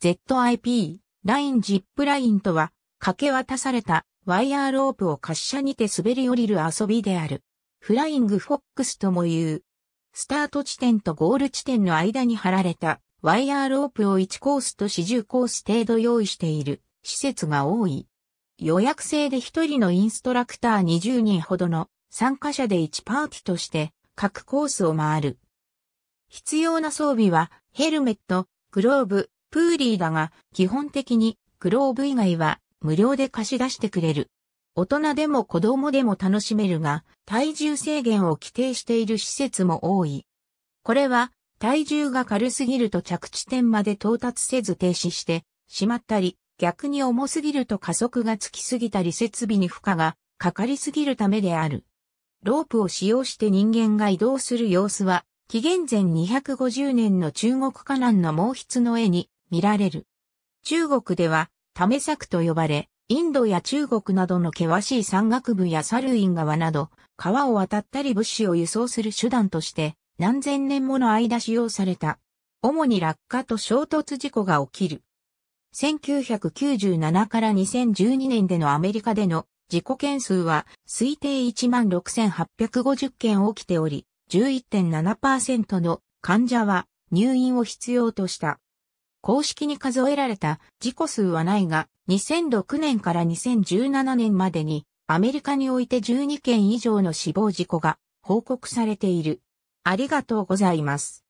ZIP、ラインジップラインとは、掛け渡されたワイヤーロープを滑車にて滑り降りる遊びである。フライングフォックスとも言う。スタート地点とゴール地点の間に貼られたワイヤーロープを1コースと40コース程度用意している施設が多い。予約制で1人のインストラクター20人ほどの参加者で1パーティとして各コースを回る。必要な装備はヘルメット、グローブ、プーリーだが、基本的にグローブ以外は無料で貸し出してくれる。大人でも子供でも楽しめるが、体重制限を規定している施設も多い。これは、体重が軽すぎると着地点まで到達せず停止してしまったり、逆に重すぎると加速がつきすぎたり設備に負荷がかかりすぎるためである。ロープを使用して人間が移動する様子は、紀元前250年の中国河南の毛筆の絵に見られる。中国では、為作と呼ばれ、インドや中国などの険しい山岳部やサルイン川など、川を渡ったり物資を輸送する手段として、何千年もの間使用された。主に落下と衝突事故が起きる。1997から2012年でのアメリカでの事故件数は推定16,850件起きており、11.7%の患者は入院を必要とした。公式に数えられた事故数はないが、2006年から2017年までに、アメリカにおいて12件以上の死亡事故が報告されている。ありがとうございます。